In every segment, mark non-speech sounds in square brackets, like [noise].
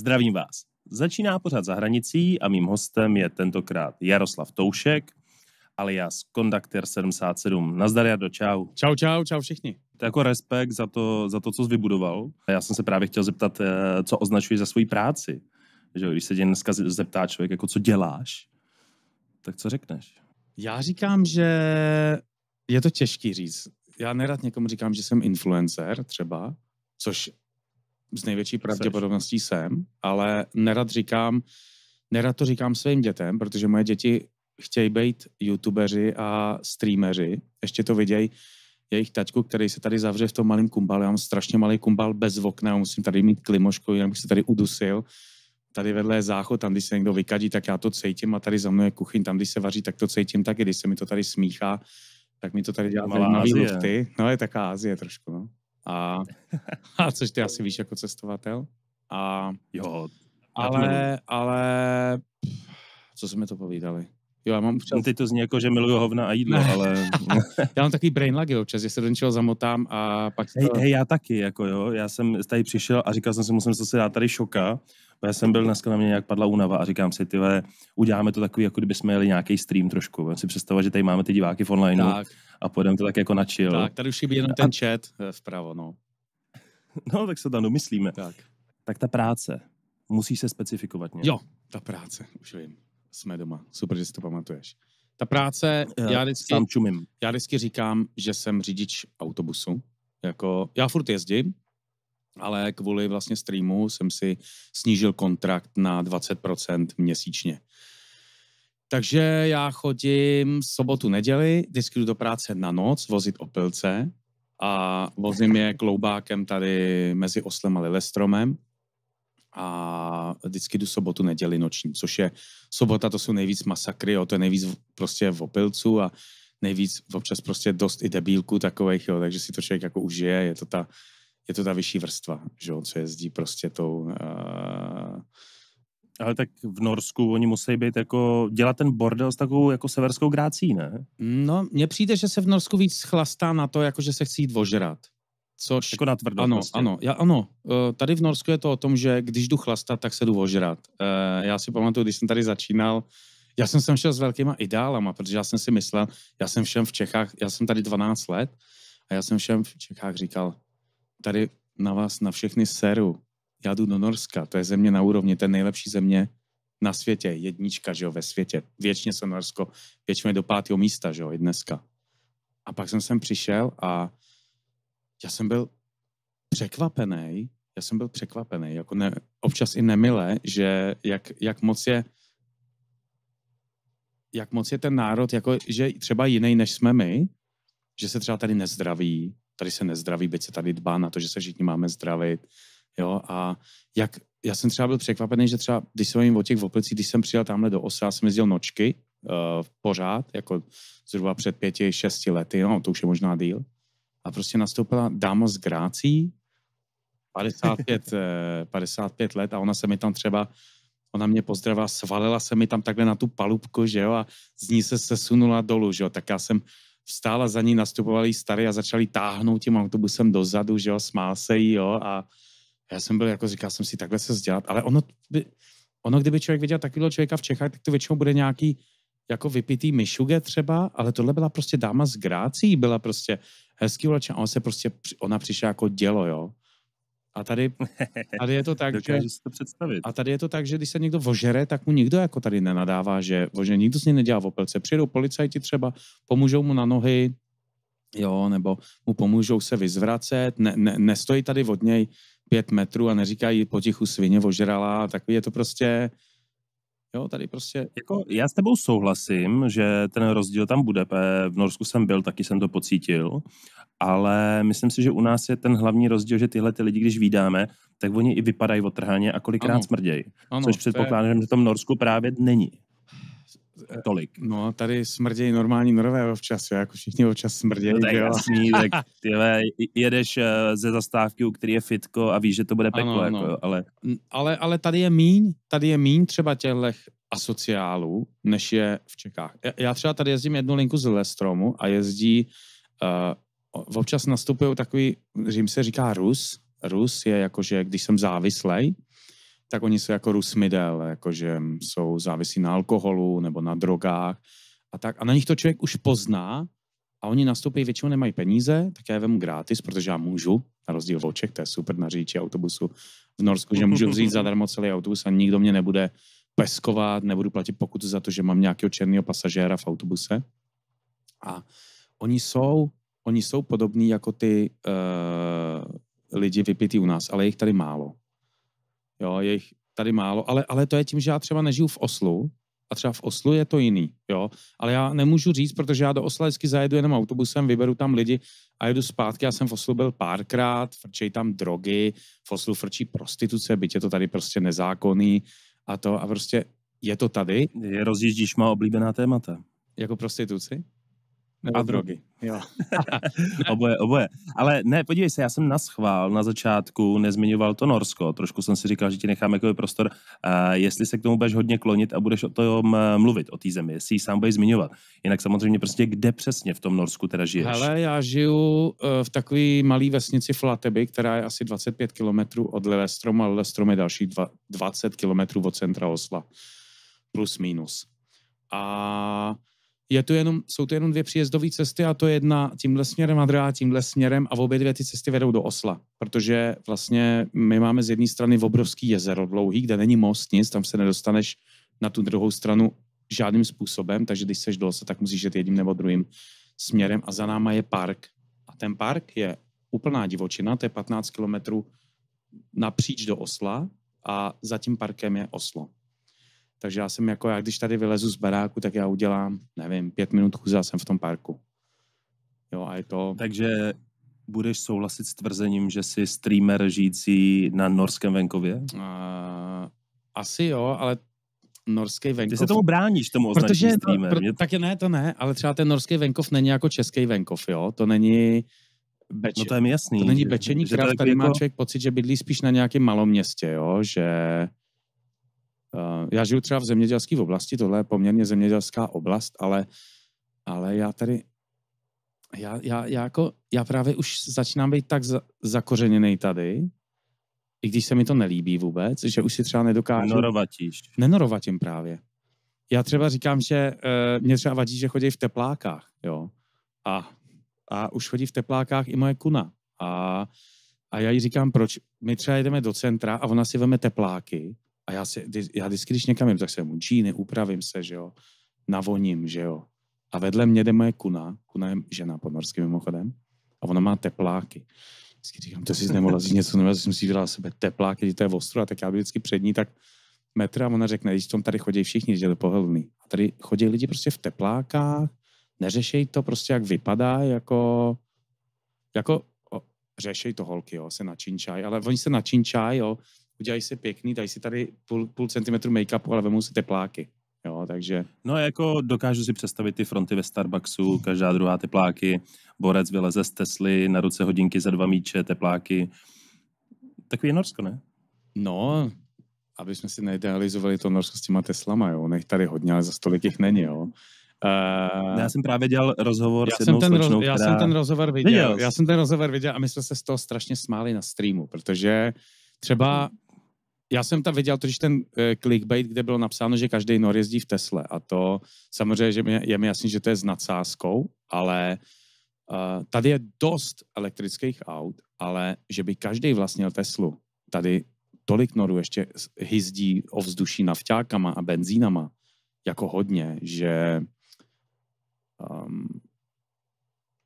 Zdravím vás. Začíná pořád za hranicí a mým hostem je tentokrát Jaroslav Toušek, alias Kondakter 77. Nazdar, do čau. Čau, čau, čau všichni. To jako respekt za to, za to, co jsi vybudoval. Já jsem se právě chtěl zeptat, eh, co označuje za svoji práci. Že když se tě dneska zeptá člověk, jako co děláš, tak co řekneš? Já říkám, že je to těžký říct. Já nerad někomu říkám, že jsem influencer třeba, což s největší pravděpodobností jsem, ale nerad říkám, nerad to říkám svým dětem, protože moje děti chtějí být youtubeři a streameři. Ještě to vidějí jejich taťku, který se tady zavře v tom malém kumbalu. Já mám strašně malý kumbal bez okna, musím tady mít klimošku, jinak bych se tady udusil. Tady vedle je záchod, tam když se někdo vykadí, tak já to cítím a tady za mnou je kuchyň, tam když se vaří, tak to cítím taky, když se mi to tady smíchá, tak mi to tady dělá malá No je taká Azie trošku, no. A, [laughs] a což ty asi víš jako cestovatel. A, jo. Ale, ale, co jsme to povídali? Jo, já mám občas... Ty to zní jako, že miluju hovna a jídlo, ale... [laughs] já mám takový brain lag občas, že se do něčeho zamotám a pak... To... Hej, hej, já taky, jako jo, já jsem tady přišel a říkal jsem si, musím se dát tady šoka já jsem byl dneska na mě nějak padla únava a říkám si, tyhle, uděláme to takový, jako kdyby jsme jeli nějaký stream trošku. Vem si představovat, že tady máme ty diváky v online tak. a půjdeme to tak jako na chill. Tak, tady už chybí jenom ten chat eh, vpravo, no. [laughs] No, tak se tam domyslíme. Tak. tak ta práce, musí se specifikovat nějak. Jo, ta práce, už vím. Jsme doma. Super, že si to pamatuješ. Ta práce, já, eh, já, vždycky, sám čumím. já vždycky říkám, že jsem řidič autobusu. Jako, já furt jezdím, ale kvůli vlastně streamu jsem si snížil kontrakt na 20% měsíčně. Takže já chodím sobotu, neděli, vždycky jdu do práce na noc vozit opilce a vozím je kloubákem tady mezi Oslem a Lillestromem a vždycky jdu sobotu, neděli noční, což je sobota, to jsou nejvíc masakry, jo, to je nejvíc prostě v opilcu a nejvíc občas prostě dost i debílku takových, jo, takže si to člověk jako užije, je to ta je to ta vyšší vrstva, že jo, co jezdí prostě tou... Uh... Ale tak v Norsku oni musí být jako, dělat ten bordel s takovou jako severskou grácí, ne? No, mně přijde, že se v Norsku víc chlastá na to, jako že se chce jít ožrat. Což, jako na tvrdo. Ano, prostě. ano, já, ano. Eh, tady v Norsku je to o tom, že když jdu chlastat, tak se jdu ožrat. Eh, já si pamatuju, když jsem tady začínal, já jsem sem šel s velkýma ideálama, protože já jsem si myslel, já jsem všem v Čechách, já jsem tady 12 let a já jsem všem v Čechách říkal, tady na vás, na všechny seru. Já jdu do Norska, to je země na úrovni, to je nejlepší země na světě, jednička, že jo, ve světě. Věčně se Norsko, většinou do pátého místa, že jo, i dneska. A pak jsem sem přišel a já jsem byl překvapený, já jsem byl překvapený, jako ne, občas i nemile, že jak, jak moc je jak moc je ten národ, jako, že třeba jiný než jsme my, že se třeba tady nezdraví, tady se nezdraví, byť se tady dbá na to, že se všichni máme zdravit. Jo, a jak, já jsem třeba byl překvapený, že třeba, když jsem jim o těch Voplicích, když jsem přijel tamhle do Osy, já jsem jezdil nočky uh, pořád, jako zhruba před pěti, šesti lety, no to už je možná díl. A prostě nastoupila dáma z Grácí, 55, 55 eh, let a ona se mi tam třeba, ona mě pozdravila, svalila se mi tam takhle na tu palubku, že jo, a z ní se sesunula dolů, že jo, tak já jsem stála za ní, nastupovali starý a začali táhnout tím autobusem dozadu, že jo, smál se jí, jo, a já jsem byl, jako říkal jsem si, takhle se vzdělat, ale ono, ono kdyby člověk viděl takového člověka v Čechách, tak to většinou bude nějaký jako vypitý myšuge třeba, ale tohle byla prostě dáma z Grácí, byla prostě hezký uleče a on se prostě, ona přišla jako dělo, jo. A tady, [laughs] tady je to tak, že, to představit. a tady je to tak, že když se někdo vožere, tak mu nikdo jako tady nenadává, že vože, nikdo s ní nedělá v opelce. Přijedou policajti třeba, pomůžou mu na nohy, jo, nebo mu pomůžou se vyzvracet, ne, ne, nestojí tady od něj pět metrů a neříkají potichu svině vožerala, Tak je to prostě, Jo, tady prostě... Jako, já s tebou souhlasím, že ten rozdíl tam bude. V Norsku jsem byl, taky jsem to pocítil, ale myslím si, že u nás je ten hlavní rozdíl, že tyhle ty lidi, když vídáme, tak oni i vypadají otrhaně a kolikrát ano. smrdějí. Ano, což předpokládám, je... že v tom Norsku právě není. Eh, tolik. No, tady smrdějí normální norové občas, jo, jako všichni občas smrdějí. No, tak jo. jasný, tak tyhle, jedeš eh, ze zastávky, u které je fitko a víš, že to bude peklo, ano, jako, no. ale... ale... Ale tady je míň, tady je míň třeba těchto asociálů, než je v Čechách. Já třeba tady jezdím jednu linku z Lestromu a jezdí, uh, občas nastupují takový, řím se říká Rus, Rus je jakože, když jsem závislej, tak oni jsou jako rusmidel, jakože jsou závisí na alkoholu nebo na drogách a tak. A na nich to člověk už pozná a oni nastoupí, většinou nemají peníze, tak já je vemu gratis, protože já můžu, na rozdíl od Oček, to je super na říči autobusu v Norsku, že můžu vzít zadarmo celý autobus a nikdo mě nebude peskovat, nebudu platit pokutu za to, že mám nějakého černého pasažéra v autobuse. A oni jsou, oni jsou podobní jako ty uh, lidi vypití u nás, ale jich tady málo jo, je jich tady málo, ale, ale to je tím, že já třeba nežiju v Oslu, a třeba v Oslu je to jiný, jo. Ale já nemůžu říct, protože já do Osla vždycky zajedu jenom autobusem, vyberu tam lidi a jedu zpátky. Já jsem v Oslu byl párkrát, frčej tam drogy, v Oslu frčí prostituce, byť je to tady prostě nezákonný a to a prostě je to tady. Rozjíždíš má oblíbená témata. Jako prostituci? Nebo a drogy. Jo. [laughs] oboje, oboje. Ale ne, podívej se, já jsem na schvál na začátku nezmiňoval to Norsko. Trošku jsem si říkal, že ti nechám jako prostor, uh, jestli se k tomu budeš hodně klonit a budeš o tom eh, mluvit, o té zemi, jestli ji sám budeš zmiňovat. Jinak samozřejmě prostě kde přesně v tom Norsku teda žiješ? Hele, já žiju eh, v takové malé vesnici Flateby, která je asi 25 kilometrů od Lillestrom a Lillestrom je další 20 kilometrů od centra Osla. Plus minus. A je tu jenom, jsou tu jenom dvě příjezdové cesty a to je jedna tímhle směrem a druhá tímhle směrem a obě dvě ty cesty vedou do Osla, protože vlastně my máme z jedné strany obrovský jezero dlouhý, kde není most, nic, tam se nedostaneš na tu druhou stranu žádným způsobem, takže když seš do Osla, tak musíš jít jedním nebo druhým směrem a za náma je park. A ten park je úplná divočina, to je 15 kilometrů napříč do Osla a za tím parkem je Oslo. Takže já jsem jako, já když tady vylezu z baráku, tak já udělám, nevím, pět minut chůze a jsem v tom parku. Jo, a je to... Takže budeš souhlasit s tvrzením, že jsi streamer žijící na norském venkově? A, asi jo, ale norský venkov... Ty se tomu bráníš, tomu označení Protože streamer. To, pro, tak je ne, to ne, ale třeba ten norský venkov není jako český venkov, jo? To není... Beč... No to je mi jasný. To není bečení to tady jako... má člověk pocit, že bydlí spíš na nějakém malom městě, jo? Že Eh, já žiju třeba v zemědělské oblasti, tohle je poměrně zemědělská oblast, ale, ale já tady, já, já, já, jako, já právě už začínám být tak za, zakořeněný tady, i když se mi to nelíbí vůbec, že už si třeba nedokážu... Nenorovatíš. Nenorovatím právě. Já třeba říkám, že uh, mě třeba vadí, že chodí v teplákách, jo. A, a už chodí v teplákách i moje kuna. A, a já jí říkám, proč? My třeba jedeme do centra a ona si veme tepláky a já, si, já vždycky, když někam jim, tak se mu džíny, upravím se, že jo, navoním, že jo. A vedle mě jde moje kuna, kuna je žena pod morským mimochodem, a ona má tepláky. Vždycky říkám, to si nemohla říct něco si musí dělat sebe tepláky, když to je ostro, a tak já byl vždycky před ní, tak metra, a ona řekne, když v tom tady chodí všichni, že je pohodlný. A tady chodí lidi prostě v teplákách, neřešej to prostě, jak vypadá, jako, jako řešej to holky, jo, se načinčaj, ale oni se načinčaj, jo, udělají si pěkný, dají si tady půl, půl centimetru make-upu, ale vemu si tepláky. Jo, takže... No jako dokážu si představit ty fronty ve Starbucksu, každá druhá tepláky, borec vyleze z Tesly, na ruce hodinky za dva míče, tepláky. Takový je Norsko, ne? No, aby jsme si neidealizovali to Norsko s těma Teslama, jo. Nech tady hodně, ale za stolik jich není, jo. Uh, já jsem právě dělal rozhovor já s jednou jsem ten slečnou, roz, Já která... jsem ten rozhovor viděl, viděl. Já jsem ten rozhovor viděl a my jsme se z toho strašně smáli na streamu, protože třeba já jsem tam viděl totiž ten e, clickbait, kde bylo napsáno, že každý nor jezdí v Tesle a to samozřejmě že mě, je mi jasný, že to je s nadsázkou, ale e, tady je dost elektrických aut, ale že by každý vlastnil Teslu. Tady tolik norů ještě hyzdí ovzduší naftákama a benzínama jako hodně, že um,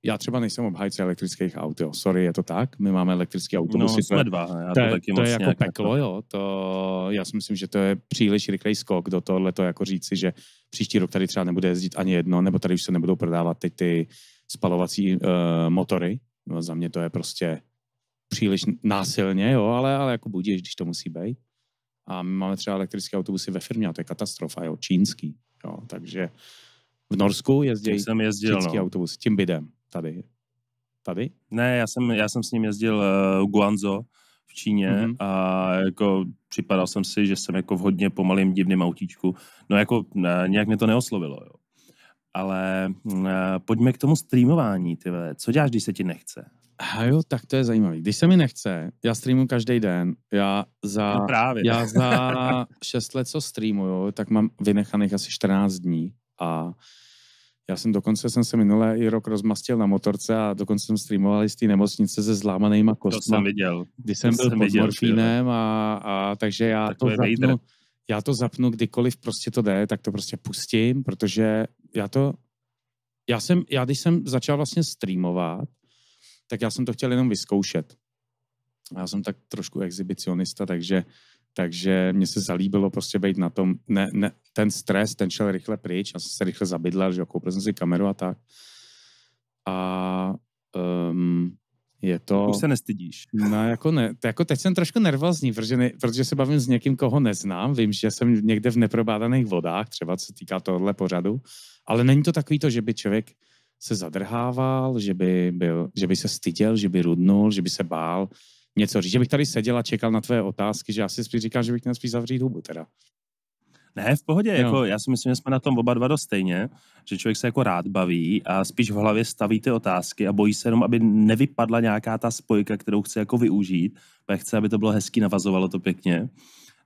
já třeba nejsem obhájce elektrických aut, jo. Sorry, je to tak? My máme elektrické autobusy. No, jsme dva, já to, to, taky to je jako peklo, to. Jako- jo. To, já si myslím, že to je příliš rychlej skok do tohle to jako říci, že příští rok tady třeba nebude jezdit ani jedno, nebo tady už se nebudou prodávat teď ty spalovací uh, motory. No, za mě to je prostě příliš násilně, jo, ale, ale jako budíš, když to musí být. A my máme třeba elektrické autobusy ve firmě a to je katastrofa, jo, čínský. Jo, takže v Norsku jezdí jsem jezdil, no. autobus, tím bydem. Tady. Tady? Ne, já jsem, já jsem s ním jezdil uh, eh, Guanzo v Číně mm-hmm. a jako připadal jsem si, že jsem jako v hodně pomalým divným autíčku. No jako ne, nějak mě to neoslovilo, jo. Ale uh, pojďme k tomu streamování, ty vole. Co děláš, když se ti nechce? A jo, tak to je zajímavé. Když se mi nechce, já streamuju každý den. Já za, no právě. já za 6 let, co streamuju, tak mám vynechaných asi 14 dní a já jsem dokonce jsem se minulé i rok rozmastil na motorce a dokonce jsem streamoval z té nemocnice se zlámanýma kostmi. To jsem viděl. Když jsem to byl jsem pod viděl, morfínem a, a, takže já tak to, to zapnu, já to zapnu kdykoliv prostě to jde, tak to prostě pustím, protože já to, já jsem, já když jsem začal vlastně streamovat, tak já jsem to chtěl jenom vyzkoušet. Já jsem tak trošku exhibicionista, takže uh, takže mně se zalíbilo prostě být na tom, ne, ne, ten stres, ten šel rychle pryč, já jsem se rychle zabydlal, že koupil jsem si kameru a tak. A um, je to... Už se nestydíš. No, jako, ne, jako teď jsem trošku nervózní, protože, ne, protože se bavím s někým, koho neznám. Vím, že jsem někde v neprobádaných vodách, třeba co týká tohohle pořadu. Ale není to takový to, že by člověk se zadrhával, že by, byl, že by se styděl, že by rudnul, že by se bál něco říct. Že bych tady seděl a čekal na tvé otázky, že já si spíš říkám, že bych měl spíš zavřít hubu teda. Ne, v pohodě. Jo. Jako, já si myslím, že jsme na tom oba dva dost stejně, že člověk se jako rád baví a spíš v hlavě staví ty otázky a bojí se jenom, aby nevypadla nějaká ta spojka, kterou chce jako využít. Já chce, aby to bylo hezky navazovalo to pěkně.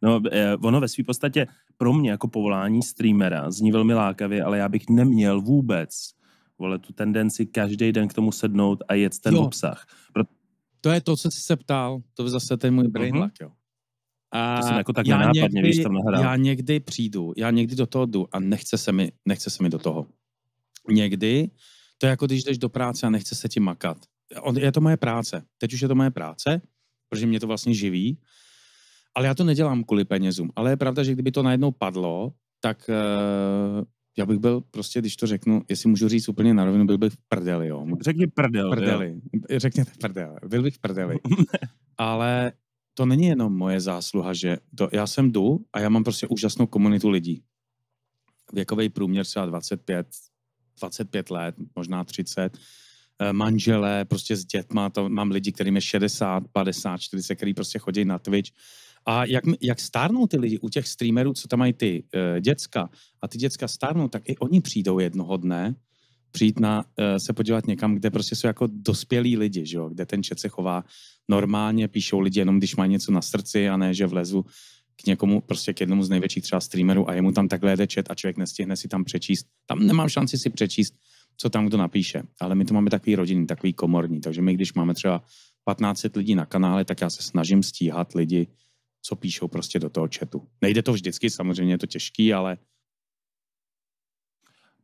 No, eh, ono ve své podstatě pro mě jako povolání streamera zní velmi lákavě, ale já bych neměl vůbec vole, tu tendenci každý den k tomu sednout a jet ten jo. obsah. Proto to je to, co jsi se ptal, to je zase ten můj brain mhm. luck, jo. A to jsem jako tak já někdy, víš, tam nahrál. Já někdy přijdu, já někdy do toho jdu a nechce se mi, nechce se mi do toho. Někdy, to je jako když jdeš do práce a nechce se ti makat. Je to moje práce. Teď už je to moje práce, protože mě to vlastně živí. Ale já to nedělám kvůli penězům. Ale je pravda, že kdyby to najednou padlo, tak eh, já bych byl prostě, když to řeknu, jestli můžu říct úplně na rovinu, byl bych v prdeli, jo. Řekni prdel. Prdeli. Jo. Řekněte prdel. Byl bych v prdeli. [laughs] Ale to není jenom moje zásluha, že to, já jsem jdu a já mám prostě úžasnou komunitu lidí. Věkový průměr třeba 25, 25 let, možná 30 eh, manželé, prostě s dětma, to mám lidi, kterým je 60, 50, 40, který prostě chodí na Twitch a jak, jak stárnou ty lidi u těch streamerů, co tam mají ty e, děcka, a ty děcka stárnou, tak i oni přijdou jednoho dne přijít na, e, se podívat někam, kde prostě jsou jako dospělí lidi, že jo? kde ten čet se chová normálně, píšou lidi jenom, když mají něco na srdci a ne, že vlezu k někomu, prostě k jednomu z největších třeba streamerů a jemu tam takhle jde čet a člověk nestihne si tam přečíst. Tam nemám šanci si přečíst, co tam kdo napíše. Ale my to máme takový rodinný, takový komorní. Takže my, když máme třeba 15 lidí na kanále, tak já se snažím stíhat lidi, co píšou prostě do toho chatu. Nejde to vždycky, samozřejmě je to těžký, ale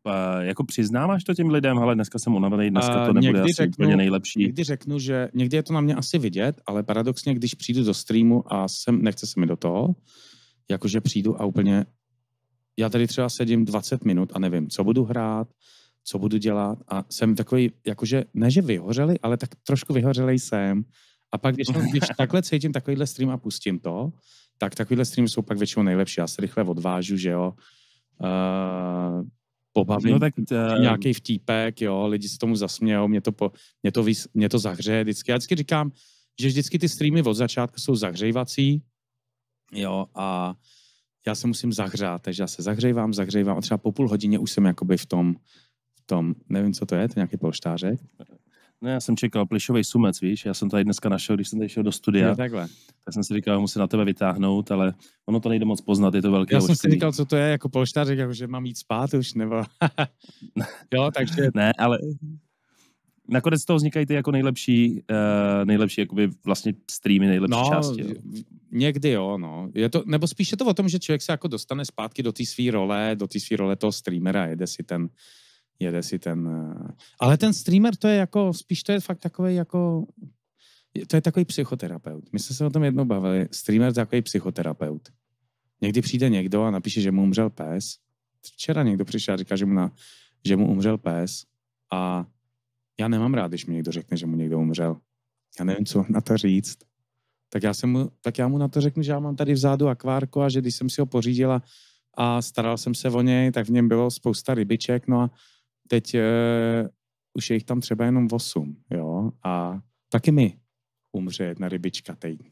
Uh, jako přiznáváš to těm lidem, ale dneska jsem unavený, dneska eh, to nebude někdy asi řeknu, úplně nejlepší. Někdy řeknu, že někdy je to na mě asi vidět, ale paradoxně, když přijdu do streamu a jsem, nechce se mi do toho, jakože přijdu a úplně, já tady třeba sedím 20 minut a nevím, co budu hrát, co budu dělat a jsem takový, jakože, ne že vyhořeli, ale tak trošku vyhořelej jsem a pak když, [laughs] když takhle cítím takovýhle stream a pustím to, tak takovýhle streamy jsou pak většinou nejlepší. Já se rychle odvážu, že jo. Uh, pobavím no, tak, uh... Eh, nějaký vtípek, jo, lidi se tomu zasmějou, mě to, po, mě to, vys, mě to zahřeje vždycky. Já vždycky říkám, že vždycky ty streamy od začátku jsou zahřejvací, jo, a já se musím zahřát, takže já se zahřejvám, zahřejvám a třeba po půl hodině už jsem jakoby v tom, v tom, nevím, co to je, to je nějaký polštářek? Ne, no, já jsem čekal plišový sumec, víš, já jsem tady dneska našel, když jsem tady šel do studia. Je takhle. Tak jsem si říkal, musím na tebe vytáhnout, ale ono to nejde moc poznat, je to velké Já jsem si říkal, co to je, jako polštář, jako, že mám jít spát už, nebo... [laughs] jo, takže... ne, ale nakonec z toho vznikají ty jako nejlepší, uh, nejlepší jakoby vlastně streamy, nejlepší no, části. Jo. Někdy jo, no. Je to, nebo spíše to o tom, že člověk se jako dostane zpátky do té své role, do té své role toho streamera, jede si ten jede si ten... Eh, Ale ten streamer to je jako, spíš to je fakt takový jako... To je takový psychoterapeut. My jsme se o tom jednou bavili. Streamer je takový psychoterapeut. Někdy přijde někdo a napíše, že mu umřel pes. Včera někdo přišel a říká, že mu, na, že mu umřel pes. A já nemám rád, když mi někdo řekne, že mu někdo umřel. Já nevím, co na to říct. Tak já, jsem mu, tak já mu na to řeknu, že já mám tady vzadu akvárko a že když jsem si ho pořídila a staral jsem se o něj, tak v něm bylo spousta rybiček. No a teď uh, už je jich tam třeba jenom 8, jo, a taky mi umře jedna rybička týdně.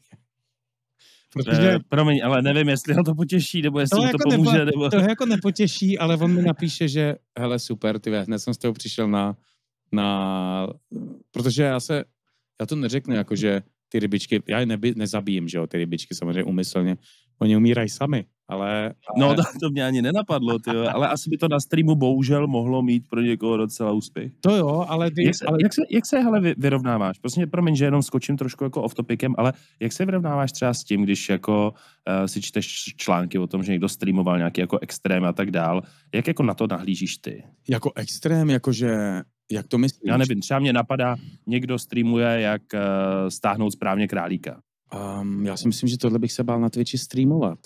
Protože... E, promiň, ale nevím, jestli ho to potěší, nebo jestli to, jako to pomůže. Nepo, nebo... To jako nepotěší, ale on mi napíše, že hele, super, ty hned jsem z toho přišel na, na... Protože já se, já to neřeknu jako, že ty rybičky, já je neby, nezabijím, že jo, ty rybičky samozřejmě umyslně, oni umírají sami. Ale, ale... No, to mě ani nenapadlo, tyjo. ale asi by to na streamu bohužel mohlo mít pro někoho docela úspěch. To jo, ale... Ty... Jak, ale jak se, jak se hele, vyrovnáváš? Prostě promiň, že jenom skočím trošku jako off topicem, ale jak se vyrovnáváš třeba s tím, když jako uh, si čteš články o tom, že někdo streamoval nějaký jako extrém a tak dál, jak jako na to nahlížíš ty? Jako extrém, jakože jak to myslíš? Já nevím, třeba mě napadá, někdo streamuje, jak uh, stáhnout správně králíka. Um, já si myslím, že tohle bych se bál na Twitchi streamovat.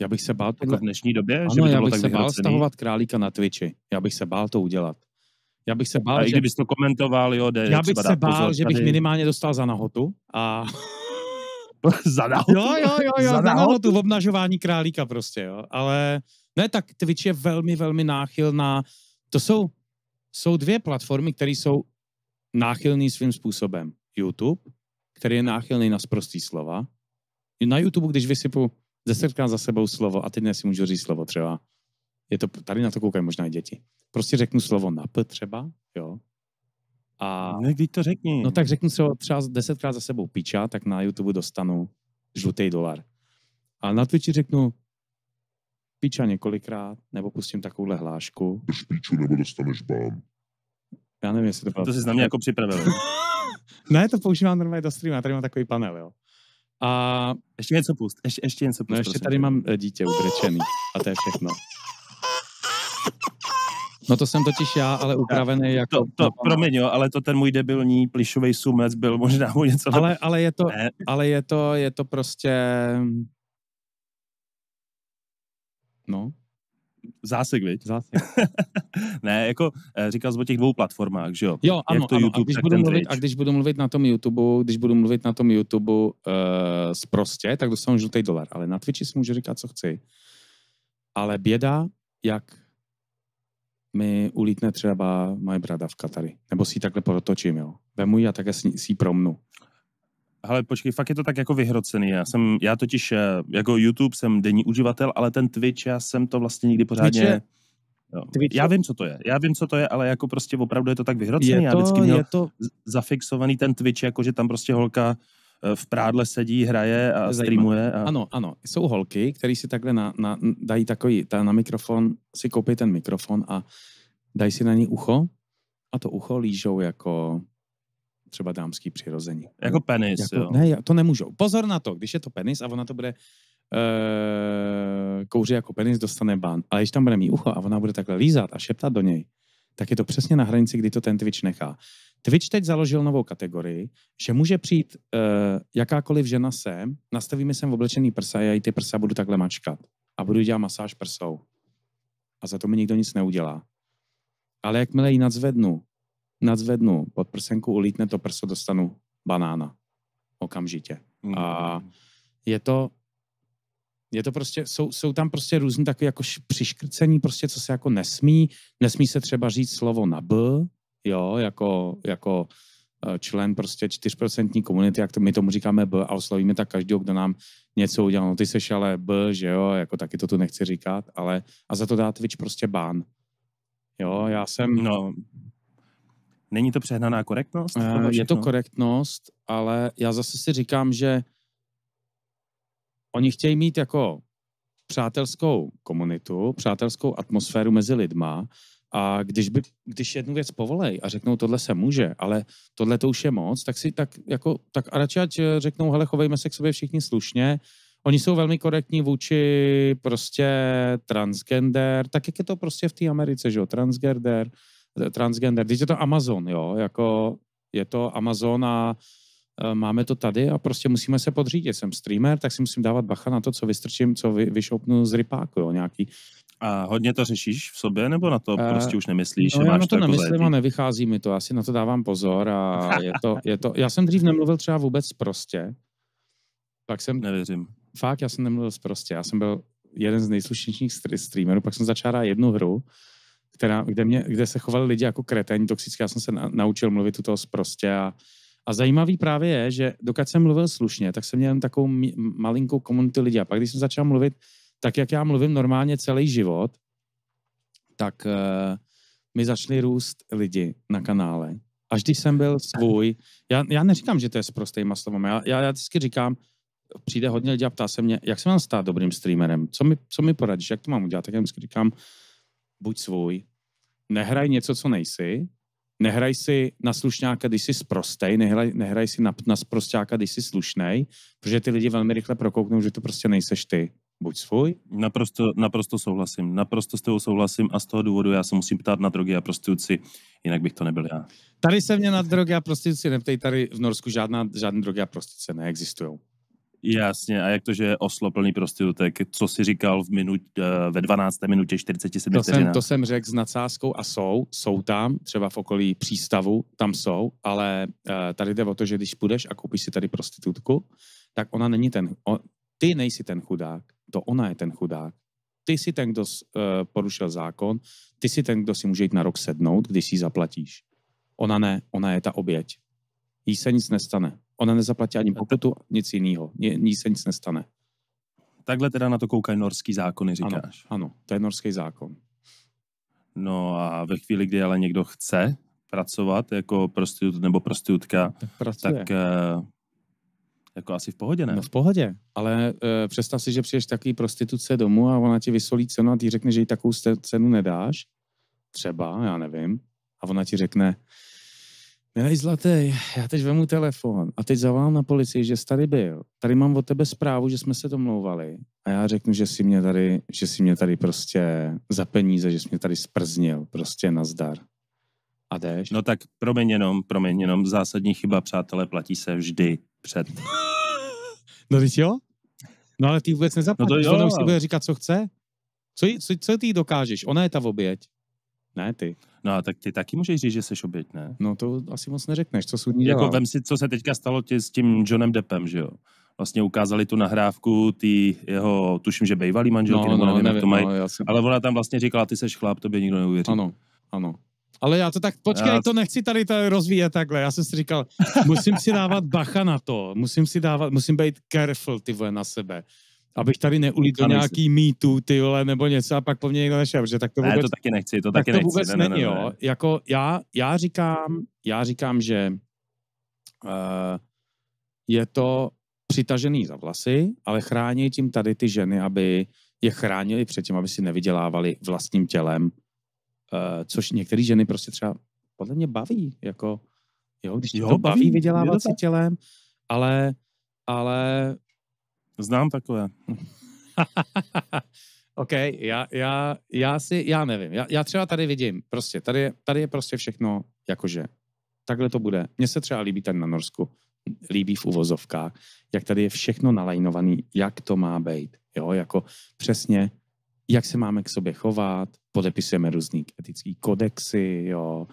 Já bych se bál jako v dnešní době, ano, že by to já bych tak se bál stahovat králíka na Twitchi. Já bych se bál to udělat. Já bych se bál, a že... i kdybys to komentoval, jo, jde, Já bych se bál, pozor, že tady... bych minimálně dostal za nahotu a... [laughs] za nahotu? Jo, jo, jo, jo za, za nahotu v obnažování králíka prostě, jo. Ale ne, tak Twitch je velmi, velmi náchylná. Na... To jsou, jsou dvě platformy, které jsou náchylný svým způsobem. YouTube, který je náchylný na sprostý slova. Na YouTube, když vysypu desetkrát za sebou slovo a teď dnes si můžu říct slovo třeba. Je to, tady na to koukají možná i děti. Prostě řeknu slovo na P třeba, jo. A, ne, když to řekni. No tak řeknu třeba, třeba desetkrát za sebou piča, tak na YouTube dostanu žlutý dolar. A na Twitchi řeknu piča několikrát, nebo pustím takovouhle hlášku. Když piču, nebo dostaneš bám. Já nevím, jestli to To jsi na mě jako připravil. [laughs] ne, to používám normálně do streamu, já tady mám takový panel, jo. A ještě něco pust, ještě, ještě něco pust. No ještě tady mám eh, dítě ubrečený a to je všechno. No to jsem totiž já, ale upravený jako... To, to, promiň, jo, ale to ten můj debilní plišový sumec byl možná o něco... Ale, ale, je, to, ale je, to, je to prostě... No. Zásek, viď? Zásek. [laughs] ne, jako eh, říkal jsi o těch dvou platformách, že jo? Jo, ano, Jak to ano. YouTube, a, když budu mluvit, a když budu mluvit na tom YouTube, když budu mluvit na tom YouTube uh, zprostě, tak dostanu žlutý dolar, ale na Twitchi si můžu říkat, co chci. Ale běda, jak mi ulítne třeba moje brada v Katary. Nebo si ji takhle protočím, jo. Vemu ji a také si ji promnu ale počkej, fakt je to tak jako vyhrocený. Já jsem, já totiž eh, jako YouTube jsem denní uživatel, ale ten Twitch, já jsem to vlastně nikdy pořádně... Jo. Twitch. Já vím, co to je. Já vím, co to je, ale jako prostě opravdu je to tak vyhrocený. Je to, já vždycky měl je to... zafixovaný ten Twitch, jako že tam prostě holka eh, v prádle sedí, hraje a streamuje. A... Ano, ano. Jsou holky, které si takhle na, na, dají takový, ta na mikrofon, si koupí ten mikrofon a dají si na ní ucho a to ucho lížou jako třeba dámský přirození. Jako penis, jako, jo. Ne, to nemůžou. Pozor na to, když je to penis a ona to bude uh, eh, kouří jako penis, dostane ban. Ale když tam bude mít ucho a ona bude takhle lízat a šeptat do něj, tak je to přesně na hranici, kdy to ten Twitch nechá. Twitch teď založil novou kategorii, že může přijít uh, jakákoliv žena sem, nastavíme sem v oblečený prsa a já i ty prsa budu takhle mačkat a budu dělat masáž prsou. A za to mi nikdo nic neudělá. Ale jakmile ji nadzvednu nadzvednu pod prsenku, ulítne to prso, dostanu banána. Okamžitě. Mm. A je to, je to prostě, jsou, jsou tam prostě různý takové jako přiškrcení, prostě co se jako nesmí. Nesmí se třeba říct slovo na B, jo, jako, jako eh, člen prostě 4% komunity, jak to my tomu říkáme B a oslavíme tak každého, kdo nám něco udělal. No ty seš ale B, že jo, jako taky to tu nechci říkat, ale a za to dá Twitch prostě bán. Jo, já jsem... No, Není to přehnaná korektnost? Uh, je to korektnost, ale já zase si říkám, že oni chtějí mít jako přátelskou komunitu, přátelskou atmosféru mezi lidma a když, by, když jednu věc povolej a řeknou, tohle se může, ale tohle to už je moc, tak si tak jako, tak a radši ať eh, řeknou, hele, chovejme se k sobě všichni slušně, Oni jsou velmi korektní vůči prostě transgender, tak jak je to prostě v té Americe, že jo, transgender, transgender. Když je to Amazon, jo, jako je to Amazon a e, máme to tady a prostě musíme se podřídit. Jsem streamer, tak si musím dávat bacha na to, co vystrčím, co vy, vyšoupnu z rypáku, jo, nějaký. A hodně to řešíš v sobě, nebo na to e, prostě už nemyslíš? No, že já máš na to, to nemyslím jako a nevychází mi to, asi na to dávám pozor a je to, je to, já jsem dřív nemluvil třeba vůbec prostě, pak jsem... Nevěřím. Fakt, já jsem nemluvil prostě, já jsem byl jeden z nejslušnějších streamerů, pak jsem začal jednu hru, která, kde, mě, kde se chovali lidi jako kreténi toxické. Já jsem se na, naučil mluvit tuto zprostě a, a zajímavý právě je, že dokud jsem mluvil slušně, tak jsem měl jen takovou mi, malinkou komunitu lidí. A pak, když jsem začal mluvit tak, jak já mluvím normálně celý život, tak uh, mi začali růst lidi na kanále. Až když jsem byl svůj, já, já neříkám, že to je s prostýma slovama, já, já, já vždycky říkám, přijde hodně lidí a ptá se mě, jak se mám stát dobrým streamerem, co mi, co mi poradíš, jak to mám udělat, tak já vždycky říkám, buď svůj. Nehraj něco, co nejsi, nehraj si na slušňáka, když jsi sprostej, nehraj, nehraj si na, na sprostáka, když jsi slušnej, protože ty lidi velmi rychle prokouknou, že to prostě nejseš ty. Buď svůj. Naprosto, naprosto souhlasím. Naprosto s tebou souhlasím a z toho důvodu já se musím ptát na drogy a prostituci, jinak bych to nebyl já. Tady se mě na drogy a prostituci neptej, tady v Norsku žádná, žádné drogy a prostituce neexistují. Jasně, a jak to, že je Oslo plný prostitutek? Co si říkal v minut, eh, ve 12. minutě 47 to jsem, to jsem řekl s nadsázkou a jsou, jsou tam, třeba v okolí přístavu, tam jsou, ale eh, tady jde o to, že když půjdeš a koupíš si tady prostitutku, tak ona není ten, on, ty nejsi ten chudák, to ona je ten chudák. Ty jsi ten, kdo eh, porušil zákon, ty jsi ten, kdo si může jít na rok sednout, když si ji zaplatíš. Ona ne, ona je ta oběť jí se nic nestane. Ona nezaplatí ani pokutu, nic jiného. Ní se nic nestane. Takhle teda na to koukají norský zákony, říkáš? Ano, ano, to je norský zákon. No a ve chvíli, kdy ale někdo chce pracovat jako prostitut nebo prostitutka, tak, tak eh, jako asi v pohodě, ne? No v pohodě, ale e, představ si, že přijdeš takový prostituce domů a ona ti vysolí cenu a ty řekne, že jí takovou cenu nedáš, třeba, já nevím, a ona ti řekne, Milej zlatý, já teď vemu telefon a teď zavolám na policii, že jsi tady byl. Tady mám od tebe zprávu, že jsme se domlouvali. A já řeknu, že si mě tady, že si mě tady prostě za peníze, že jsi mě tady sprznil. Prostě na zdar. A jdeš? No tak promiň jenom, promiň jenom, zásadní chyba, přátelé, platí se vždy před. no víš jo? No ale ty vůbec nezapadíš, no to jo, ona už si bude říkat, co chce. Co, co, co ty dokážeš? Ona je ta oběť. Ne, ty. No a tak ty taky můžeš říct, že jsi oběť, ne? No to asi moc neřekneš, co soudní dělá. Jako vem si, co se teďka stalo tě s tím Johnem Deppem, že jo? Vlastně ukázali tu nahrávku, ty jeho, tuším, že bývalý manželky, no, nebo no, nevím, nevím, jak to mají. No, ale, jsem... ale ona tam vlastně říkala, ty seš chlap, tobě nikdo neuvěří. Ano, ano. Ale já to tak, počkej, já... to nechci tady to rozvíjet takhle. Já jsem si říkal, musím si dávat bacha na to, musím si dávat, musím být careful, ty vole, na sebe abych tady ulít do nějaký mýtu, ty vole, nebo něco a pak po mně někdo nešel, že tak to vůbec... Ne, to taky nechci, to taky tak to vůbec nechci. Ne, ne, není, ne, ne. jo. Jako já, já říkám, já říkám, že uh, je to přitažený za vlasy, ale chrání tím tady ty ženy, aby je chránili před tím, aby si nevydělávali vlastním tělem, uh, což některé ženy prostě třeba podle mě baví, jako, jo, když jo, to baví, baví vydělávat si tělem, ale ale Znám takové. [laughs] OK, já, já, já si, já nevím. Já, já třeba tady vidím, prostě, tady je, tady je prostě všechno, jakože, takhle to bude. Mně se třeba líbí ten na Norsku, líbí v uvozovkách, jak tady je všechno nalajnovaný, jak to má být, jo, jako přesně, jak se máme k sobě chovat, podepisujeme různý etický kodexy, jo,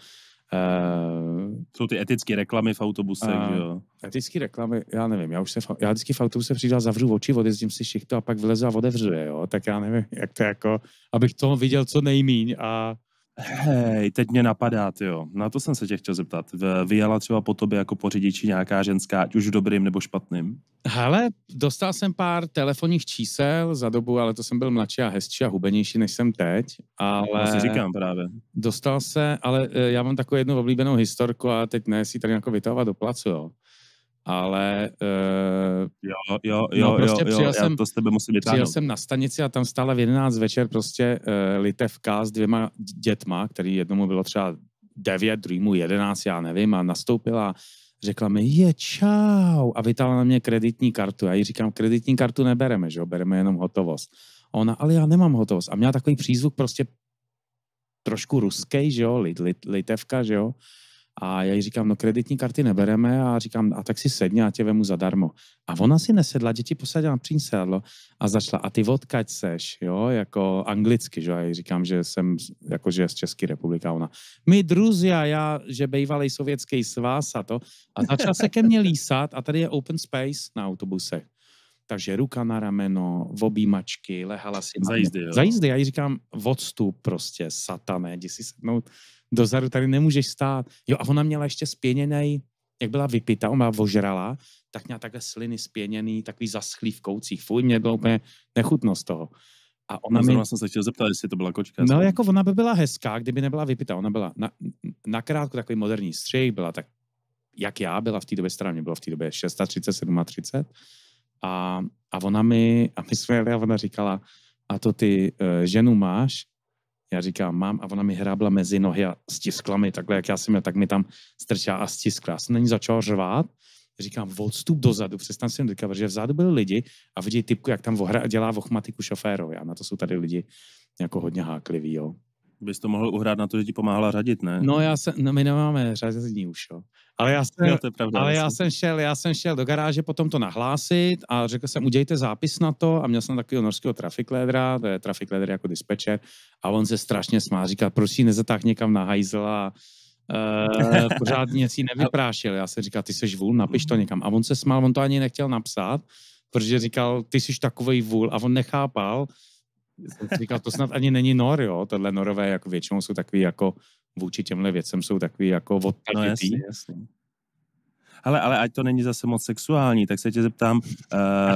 Uh, Jsou ty etické reklamy v autobusech, uh, jo? Etické reklamy, já nevím, já už se, já vždycky v autobuse přijdu a zavřu oči, odezdím si šichtu a pak vlezu a otevřu jo? Tak já nevím, jak to jako, abych to viděl co nejmíň a Hej, teď mě napadá, jo. Na to jsem se tě chtěl zeptat. Vyjela třeba po tobě jako po řidiči nějaká ženská, ať už dobrým nebo špatným? Hele, dostal jsem pár telefonních čísel za dobu, ale to jsem byl mladší a hezčí a hubenější, než jsem teď. Ale... Já si říkám právě. Dostal se, ale e, já mám takovou jednu oblíbenou historku a teď ne si tady jako vytahovat do placu, jo ale uh, jo, jo, jo, no, prostě jo, jo, jo, jsem, já to s tebe musím vytáhnout. Přijel jsem na stanici a tam stála v 11 večer prostě uh, litevka s dvěma dětma, který jednomu bylo třeba 9, druhýmu 11, já nevím, a nastoupila řekla mi, je čau, a vytala na mě kreditní kartu. Já jí říkám, kreditní kartu nebereme, že jo, bereme jenom hotovost. A ona, ale já nemám hotovost. A měla takový přízvuk prostě trošku ruský, že jo, lit, lit, litevka, že jo. A já jí říkám, no kreditní karty nebereme a říkám, a tak si sedni, a tě vemu zadarmo. A ona si nesedla, děti posadila na příň sedlo a začala, a ty odkaď seš, jo, jako anglicky, že? Já jí říkám, že jsem jako, že z České republiky ona. My a já, že bývalý sovětský svaz a to. A začala se ke mně lísat a tady je open space na autobuse. Takže ruka na rameno, v objímačky, lehala si. Za jízdy, jo. Za jízdy, já jí říkám, odstup prostě, satané, jdi si sednout dozadu tady nemůžeš stát. Jo, a ona měla ještě spěněný, jak byla vypita, ona ožrala, tak měla takhle sliny spěněný, takový zaschlý v koucích. Fuj, mě bylo úplně nechutno z toho. A ona no, mi... jsem vlastně se chtěl zeptat, jestli to byla kočka. No, jako ona by byla hezká, kdyby nebyla vypita. Ona byla na, nakrátko takový moderní střih, byla tak, jak já byla v té době stará, mě bylo v té době 36, 37. A, a ona mi, a my jsme, a ona říkala, a to ty uh, ženu máš, já říkám, mám a ona mi hrábla mezi nohy a stiskla mi takhle, jak já jsem měl, tak mi tam strčila a stiskla. Já jsem na ní začal řvát, říkám, odstup dozadu, přestan si říkat, protože vzadu byly lidi a vidí typku, jak tam vohra, dělá vochmatiku šoférovi a na to jsou tady lidi jako hodně hákliví, jo. Bys to mohl uhrát na to, že ti pomáhala řadit, ne? No, já jsem, no my nemáme řazení už, jo. Ale já jsem, jo, to je pravda, ale já jsem, šel, já jsem šel do garáže potom to nahlásit a řekl jsem, udějte zápis na to a měl jsem takového norského traffic ledra, to je traffic ledger jako dispečer a on se strašně smá, říká, proč ji nezatáh někam na hajzl a uh, eh, [laughs] pořád nic nevyprášil. Já jsem říkal, ty jsi vůl, napiš to mhm. někam. A on se smál, on to ani nechtěl napsat, protože říkal, ty jsi takový vůl a on nechápal, jsem si říkal, to snad ani není nor, jo. Tohle norové jako většinou jsou takový jako vůči těmhle věcem jsou takový jako odtažitý. No jasný, jasný. Ale ale ať to není zase moc sexuální, tak se tě zeptám,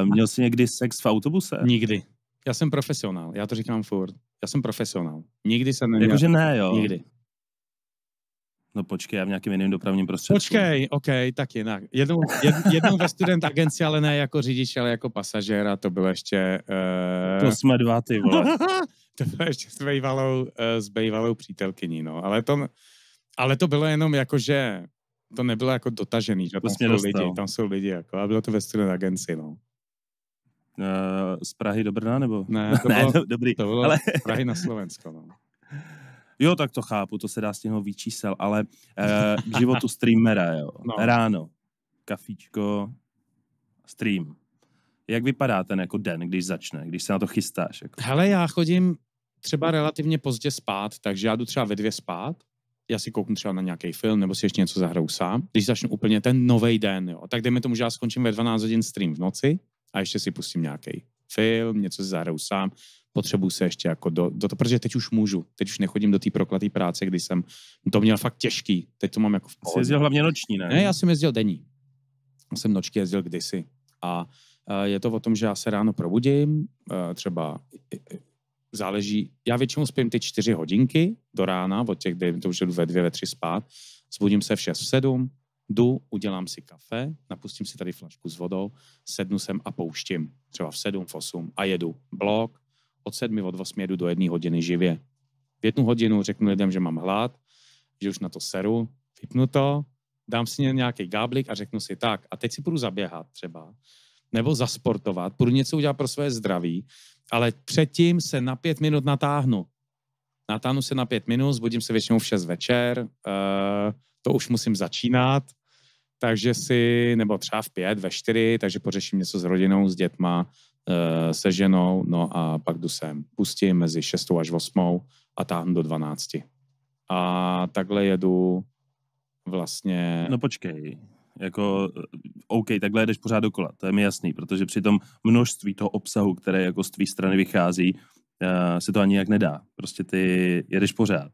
uh, [laughs] měl jsi někdy sex v autobuse? Nikdy. Já jsem profesionál, já to říkám furt. Já jsem profesionál. Nikdy jsem neměl. Jakože ne, jo. Nikdy. No počkej, já v nějakém jiném dopravním prostředku. Počkej, OK, tak jinak. Jednou, jed, jednou ve student agenci, ale ne jako řidič, ale jako pasažér a to bylo ještě... Uh... To jsme dva, ty vole. [laughs] to bylo ještě s bývalou, uh, eh, s bývalou přítelkyní, no. Ale to, ale to bylo jenom jako, že to nebylo jako dotažený, že to tam jsou lidi, tam jsou lidi, jako, a bylo to ve student agenci, no. Uh, z Prahy do Brna, nebo? Ne, to [laughs] bylo, ne, dobrý. To bylo ale... z Prahy na Slovensko, no. Jo, tak to chápu, to se dá z něho vyčísel, ale eh, k životu streamera, jo. [laughs] No. Ráno, kafíčko, stream. Jak vypadá ten jako den, když začne, když se na to chystáš? Jako? Hele, já chodím třeba relativně pozdě spát, takže já jdu třeba ve dvě spát, já si kouknu třeba na nějaký film nebo si ještě něco zahraju sám, když začnu úplně ten nový den, jo. tak dejme tomu, že já skončím ve 12 hodin stream v noci a ještě si pustím nějaký film, něco si zahraju sám, potřebuju se ještě jako do, do to, protože teď už můžu, teď už nechodím do té proklaté práce, kdy jsem to měl fakt těžký, teď to mám jako v pohodě. Jsi jezdil hlavně noční, ne? Ne, já jsem jezdil denní. Já jsem nočky jezdil kdysi a e, je to o tom, že já se ráno probudím, e, třeba e, záleží, já většinou spím ty čtyři hodinky do rána, od těch, kde to už jdu ve dvě, ve tři spát, zbudím se v šest, v sedm, jdu, udělám si kafe, napustím si tady flašku s vodou, sednu sem a pouštím, třeba v 7, v 8 a jedu blok, od sedmi, od osmi jedu do jedné hodiny živě. V jednu hodinu řeknu lidem, že mám hlad, že už na to seru, vypnu to, dám si nějaký gáblik a řeknu si tak, a teď si půjdu zaběhat třeba, nebo zasportovat, půjdu něco udělat pro své zdraví, ale předtím se na pět minut natáhnu. Natáhnu se na pět minut, zbudím se většinou v 6 večer, eh, to už musím začínat, takže si, nebo třeba v pět, ve čtyři, takže pořeším něco s rodinou, s dětma, Eh, se ženou, no a pak jdu sem. Pustím mezi 6 až 8 a táhnu do 12. A takhle jedu vlastně... No počkej, jako eh, OK, takhle jdeš pořád dokola, to je mi jasný, protože při tom množství toho obsahu, které jako z tvé strany vychází, eh, se to ani jak nedá. Prostě ty jedeš pořád.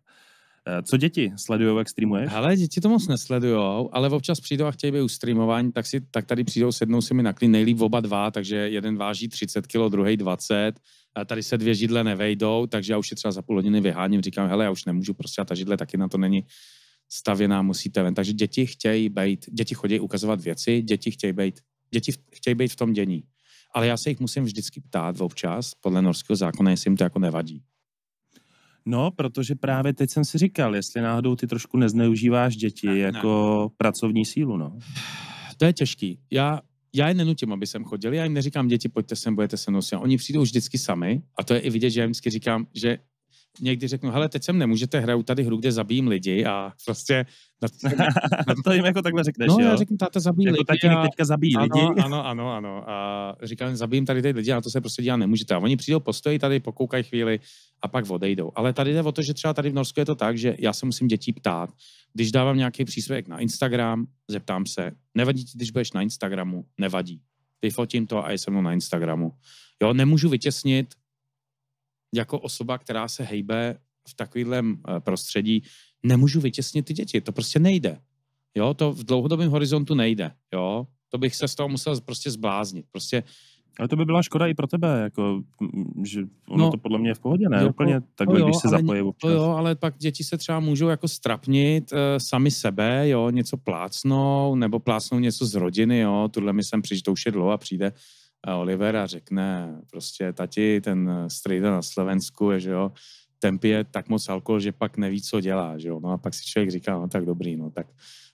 Eh, co děti sledují, jak streamuješ? Ale děti to moc nesledují, ale občas přijdou a chtějí být u streamování, tak, si, tak tady přijdou, sednou si mi na klín, nejlíp oba dva, takže jeden váží 30 kg, druhý 20. A tady se dvě židle nevejdou, takže já už je třeba za půl hodiny vyháním, říkám, hele, já už nemůžu prostě, a ta židle taky na to není stavěná, musíte ven. Takže děti chtějí být, děti chodí ukazovat věci, děti chtějí být, děti chtějí být v tom dění. Ale já se jich musím vždycky ptát občas, podle norského zákona, jestli jim to jako nevadí. No, protože právě teď jsem si říkal, jestli náhodou ty trošku nezneužíváš děti ne, jako ne. pracovní sílu, no. [sighs] To je těžký. Já, já je nenutím, aby sem chodili, já jim neříkám děti, pojďte sem, budete se nosit. Oni přijdou vždycky sami a to je i vidět, že já jim vždycky říkám, že někdy řeknu, hele, teď sem nemůžete, hraju tady hru, kde zabijím lidi a prostě... Na, [laughs] na, na to jim jako takhle řekneš, No, jo? já řeknu, táta zabíjí jako lidi. Jako teďka zabíjí ano, lidi. [laughs] Ano, ano, ano. A říkám, zabijím tady ty lidi, a to se prostě dělat nemůžete. A oni přijdou, postojí tady, pokoukají chvíli a pak odejdou. Ale tady jde o to, že třeba tady v Norsku je to tak, že já se musím dětí ptát. Když dávám nějaký příspěvek na Instagram, zeptám se, nevadí ti, když budeš na Instagramu? Nevadí. Vyfotím to a je se mnou na Instagramu. Jo, nemůžu vytěsnit jako osoba, která se hejbe v takovém eh, prostředí, nemůžu vytěsnit ty děti. To prostě nejde. Jo, to v dlouhodobém horizontu nejde. Jo, to bych se z toho musel prostě zbláznit. Prostě ale to by byla škoda i pro tebe, jako, mm, že ono no, to podle mě je v pohodě, ne? Jako, Úplně takhle, jo, když se zapojí občas. To jo, ale pak děti se třeba můžou jako strapnit e, sami sebe, jo, něco plácnou, nebo plácnou něco z rodiny, jo, tuhle mi sem přijdou šedlo a přijde Olivera, řekne prostě tati, ten strejda na Slovensku je, že jo, ten pije tak moc alkohol, že pak neví, co dělá, že jo. No a pak si člověk říká, no tak dobrý, no tak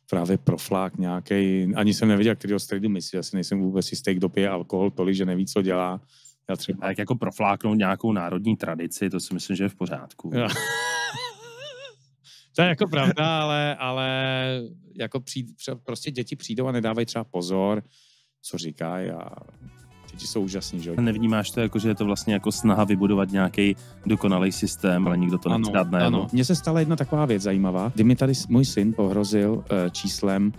právě proflák nějaký. ani jsem nevěděl, který strejdu myslí, asi nejsem vůbec jistý, kdo pije alkohol tolik, že neví, co dělá. Já třeba... Tak jako profláknout nějakou národní tradici, to si myslím, že je v pořádku. to je jako pravda, ale, ale jako přijde, prostě děti přijdou a nedávají třeba pozor, co říkají a děti jsou úžasní, že jo? Nevnímáš to jako, že je to vlastně jako snaha vybudovat nějaký dokonalý systém, ale nikdo to ano, nechce dát na Ano, mně se stala jedna taková věc zajímavá, kdy mi tady můj syn pohrozil uh, číslem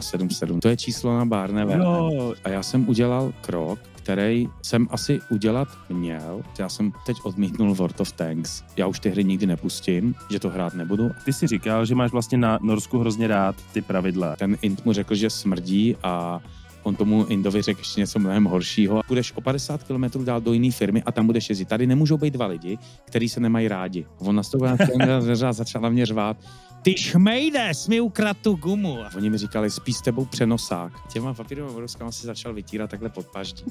0077. Eh, to je číslo na Barneve. No. A já jsem udělal krok, který jsem asi udělat měl. Já jsem teď odmítnul World of Tanks. Já už ty hry nikdy nepustím, že to hrát nebudu. Ty si říkal, že máš vlastně na Norsku hrozně rád ty pravidla. Ten Int mu řekl, že smrdí a on tomu Indovi řekl ještě něco mnohem horšího. půjdeš o 50 km dál do jiné firmy a tam budeš jezdit. Tady nemůžou být dva lidi, kteří se nemají rádi. On nastoupil na dveře [laughs] a začal na mě řvát. Ty šmejde, jsi mi tu gumu. oni mi říkali, spí s tebou přenosák. Těma papírovými vodoskama si začal vytírat takhle pod paždí.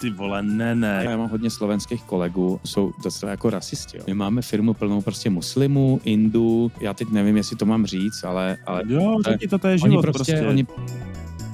Ty vole, ne, ne. Já mám hodně slovenských kolegů, jsou docela jako rasisti. Jo. My máme firmu plnou prostě muslimů, indů, já teď nevím, jestli to mám říct, ale... ale jo, ale, to, to je život oni prostě. prostě. Oni...